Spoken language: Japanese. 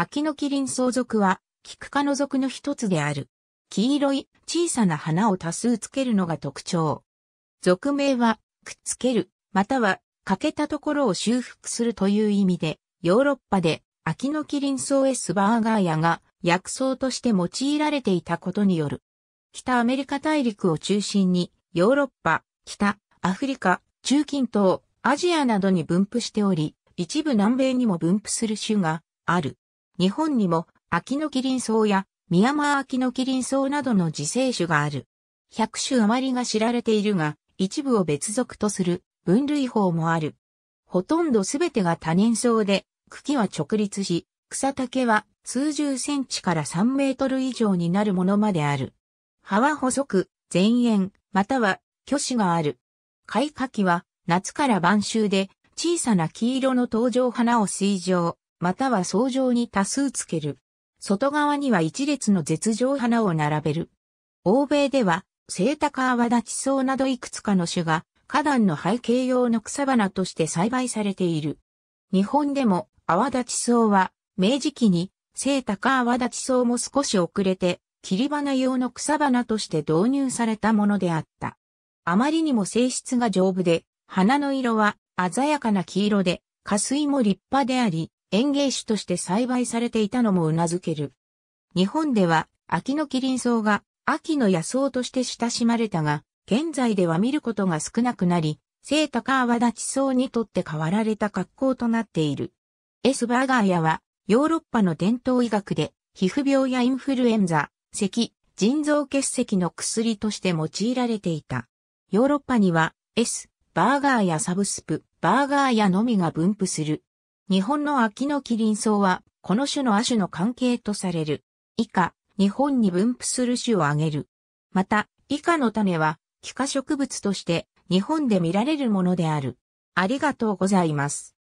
秋の麒麟相続は、菊花の属の一つである。黄色い小さな花を多数つけるのが特徴。属名は、くっつける、または、欠けたところを修復するという意味で、ヨーロッパで、秋の麒麟草ソエスバーガーヤが薬草として用いられていたことによる。北アメリカ大陸を中心に、ヨーロッパ、北、アフリカ、中近東、アジアなどに分布しており、一部南米にも分布する種がある。日本にも、秋のキリン草や、ミヤマア秋のキリン草などの自生種がある。100種余りが知られているが、一部を別属とする分類法もある。ほとんどすべてが多年草で、茎は直立し、草丈は数十センチから3メートル以上になるものまである。葉は細く、前縁、または巨子がある。開花期は夏から晩秋で小さな黄色の登場花を水上、または層状に多数つける。外側には一列の絶状花を並べる。欧米では、セ高タカアワダチソウなどいくつかの種が、花壇の背景用の草花として栽培されている。日本でも、アワダチソウは、明治期に、セ高タカアワダチソウも少し遅れて、切り花用の草花として導入されたものであった。あまりにも性質が丈夫で、花の色は鮮やかな黄色で、花水も立派であり、園芸種として栽培されていたのも頷ける。日本では、秋のキリンが、秋の野草として親しまれたが、現在では見ることが少なくなり、聖高泡立ち草にとって変わられた格好となっている。エスバーガーヤは、ヨーロッパの伝統医学で、皮膚病やインフルエンザ、咳、腎臓結石の薬として用いられていた。ヨーロッパには、S、バーガーやサブスプ、バーガーやのみが分布する。日本の秋の麒麟草は、この種の亜種の関係とされる。以下、日本に分布する種を挙げる。また、以下の種は、気化植物として、日本で見られるものである。ありがとうございます。